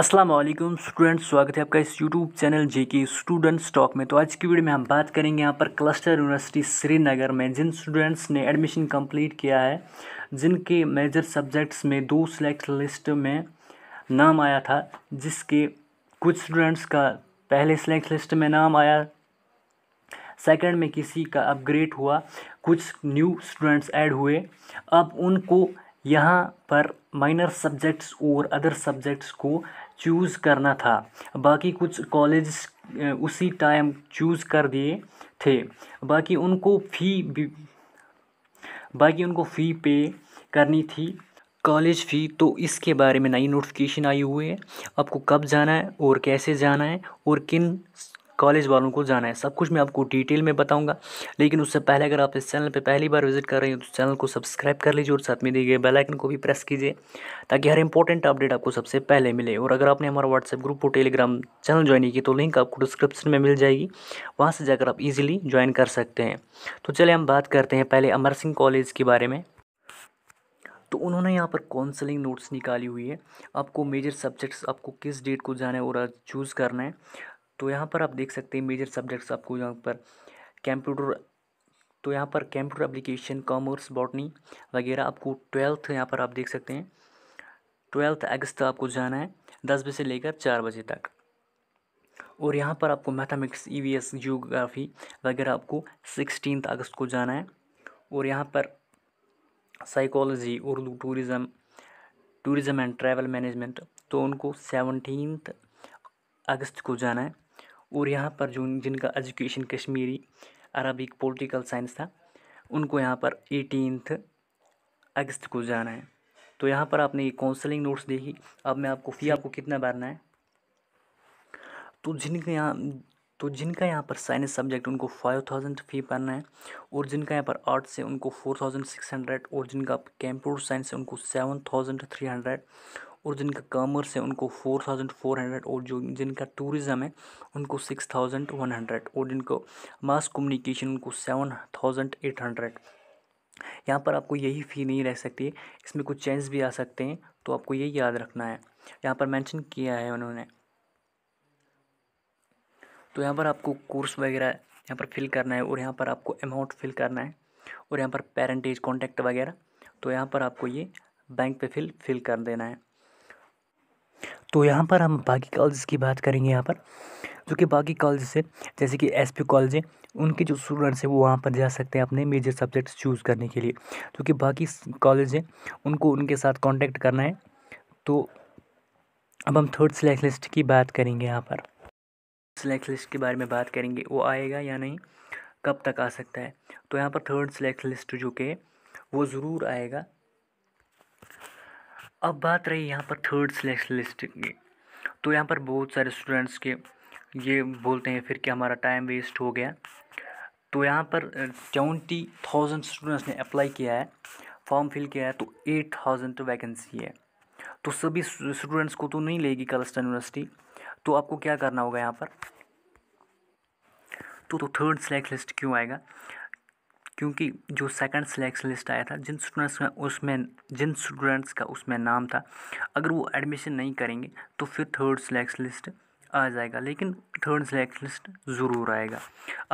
Aslam students स्वागत है आपका इस यूट्यूब चैनल जे के स्टूडेंट स्टॉक में तो आज की वीडियो में हम बात करेंगे यहाँ पर क्लस्टर यूनिवर्सिटी श्रीनगर में जिन स्टूडेंट्स ने एडमिशन कंप्लीट किया है जिनके मेजर सब्जेक्ट्स में दो सिलेक्ट लिस्ट में नाम आया था जिसके कुछ स्टूडेंट्स का पहले सिलेक्ट लिस्ट में नाम आया सेकेंड में किसी का अपग्रेड हुआ कुछ न्यू स्टूडेंट्स एड हुए अब उनको यहाँ पर माइनर सब्जेक्ट्स और अदर सब्जेक्ट्स को चूज़ करना था बाकी कुछ कॉलेज उसी टाइम चूज़ कर दिए थे बाकी उनको फ़ी बाकी उनको फ़ी पे करनी थी कॉलेज फ़ी तो इसके बारे में नई नोटिफिकेशन आई हुई है आपको कब जाना है और कैसे जाना है और किन कॉलेज वालों को जाना है सब कुछ मैं आपको डिटेल में बताऊंगा लेकिन उससे पहले अगर आप इस चैनल पर पहली बार विजिट कर रहे हैं तो चैनल को सब्सक्राइब कर लीजिए और साथ में दिए गए बेलाइकन को भी प्रेस कीजिए ताकि हर इंपॉर्टेंट अपडेट आपको सबसे पहले मिले और अगर आपने हमारा व्हाट्सएप ग्रुप और टेलीग्राम चैनल ज्वाइन की तो लिंक आपको डिस्क्रिप्शन में मिल जाएगी वहाँ से जाकर आप ईजिली ज्वाइन कर सकते हैं तो चले हम बात करते हैं पहले अमर सिंह कॉलेज के बारे में तो उन्होंने यहाँ पर काउंसलिंग नोट्स निकाली हुई है आपको मेजर सब्जेक्ट्स आपको किस डेट को जाना है और चूज़ करना है तो यहाँ पर आप देख सकते हैं मेजर सब्जेक्ट्स आपको यहाँ पर कंप्यूटर तो यहाँ पर कंप्यूटर एप्लीकेशन कॉमर्स बॉटनी वगैरह आपको ट्वेल्थ यहाँ पर आप देख सकते हैं ट्वेल्थ अगस्त आपको जाना है दस बजे से लेकर चार बजे तक और यहाँ पर आपको mathematics E V S geography वगैरह आपको सिक्सटीन अगस्त को जाना है और यहाँ पर psychology Urdu tourism tourism and travel management तो उनको सेवनटीन अगस्त को जाना है और यहाँ पर जो जिनका education Kashmiri Arabic political science था उनको यहाँ पर एटीनथ अगस्त को जाना है तो यहाँ पर आपने ये काउंसलिंग नोट्स देखी अब मैं आपको फ़ी आपको कितना भरना है तो जिनके यहाँ तो जिनका यहाँ पर साइंस सब्जेक्ट उनको फाइव थाउजेंड फ़ी भरना है और जिनका यहाँ पर आर्ट्स है उनको फोर थाउजेंड सिक्स हंड्रेड और जिनका कंप्यूटर साइंस है उनको सेवन थाउजेंड थ्री हंड्रेड और जिनका कॉमर्स है उनको फोर थाउजेंड फोर हंड्रेड और जो जिनका टूरिज़म है उनको सिक्स थाउजेंड वन हंड्रेड और जिनको मास कम्युनिकेशन उनको सेवन थाउजेंड एट हंड्रेड यहाँ पर आपको यही फ़ी नहीं रह सकती है इसमें कुछ चेंज भी आ सकते हैं तो आपको ये याद रखना है यहाँ पर मैंशन किया है उन्होंने तो यहाँ पर आपको कोर्स वगैरह यहाँ पर फिल करना है और यहाँ पर आपको अमाउंट फिल करना है और यहाँ पर पेरेंटेज कॉन्टैक्ट वगैरह तो यहाँ पर आपको ये बैंक पे फिल फिल कर देना है तो यहाँ पर हम बाकी कॉलेज की बात करेंगे यहाँ पर जो कि बाकी कॉलेज से जैसे कि एस पी कॉलेज है उनके जो स्टूडेंट्स हैं वो वहाँ पर जा सकते हैं अपने मेजर सब्जेक्ट्स चूज़ करने के लिए जो कि बाकी कॉलेज हैं उनको उनके साथ कांटेक्ट करना है तो अब हम थर्ड सेलेक्ट लिस्ट की बात करेंगे यहाँ पर सेलेक्ट लिस्ट के बारे में बात करेंगे वो आएगा या नहीं कब तक आ सकता है तो यहाँ पर थर्ड सेलेक्ट लिस्ट जो कि वो ज़रूर आएगा अब बात रही यहाँ पर थर्ड सिलेक्शन लिस्ट की तो यहाँ पर बहुत सारे स्टूडेंट्स के ये बोलते हैं फिर कि हमारा टाइम वेस्ट हो गया तो यहाँ पर ट्वेंटी थाउजेंड स्टूडेंट्स ने अप्लाई किया है फॉर्म फिल किया है तो एट थाउजेंड तो वैकेंसी है तो सभी स्टूडेंट्स को तो नहीं लेगी कलस्टन यूनिवर्सिटी तो आपको क्या करना होगा यहाँ पर तो, तो थर्ड सिलेक्ट लिस्ट क्यों आएगा क्योंकि जो सेकंड सिलेक्शन लिस्ट आया था जिन स्टूडेंट्स में उसमें जिन स्टूडेंट्स का उसमें नाम था अगर वो एडमिशन नहीं करेंगे तो फिर थर्ड सिलेक्शन लिस्ट आ जाएगा लेकिन थर्ड सिलेक्ट लिस्ट ज़रूर आएगा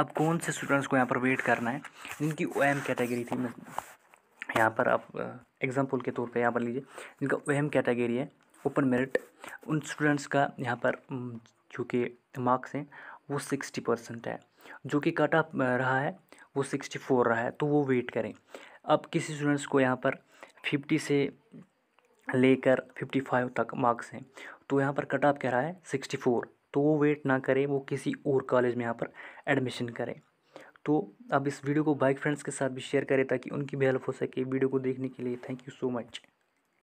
अब कौन से स्टूडेंट्स को यहाँ पर वेट करना है जिनकी ओ एम कैटेगरी थी यहाँ पर आप एग्ज़ाम्पल के तौर पर यहाँ पर लीजिए जिनका ओ एम कैटेगरी है ओपन मेरिट उन स्टूडेंट्स का यहाँ पर जो कि मार्क्स हैं वो सिक्सटी परसेंट है जो कि कट ऑफ रहा है वो सिक्सटी फोर रहा है तो वो वेट करें अब किसी स्टूडेंट्स को यहाँ पर फिफ्टी से लेकर फिफ्टी फाइव तक मार्क्स हैं तो यहाँ पर कट ऑफ कह रहा है सिक्सटी फोर तो वो वेट ना करें वो किसी और कॉलेज में यहाँ पर एडमिशन करें तो अब इस वीडियो को बाइक फ्रेंड्स के साथ भी शेयर करें ताकि उनकी भी हेल्प हो सके वीडियो को देखने के लिए थैंक यू सो मच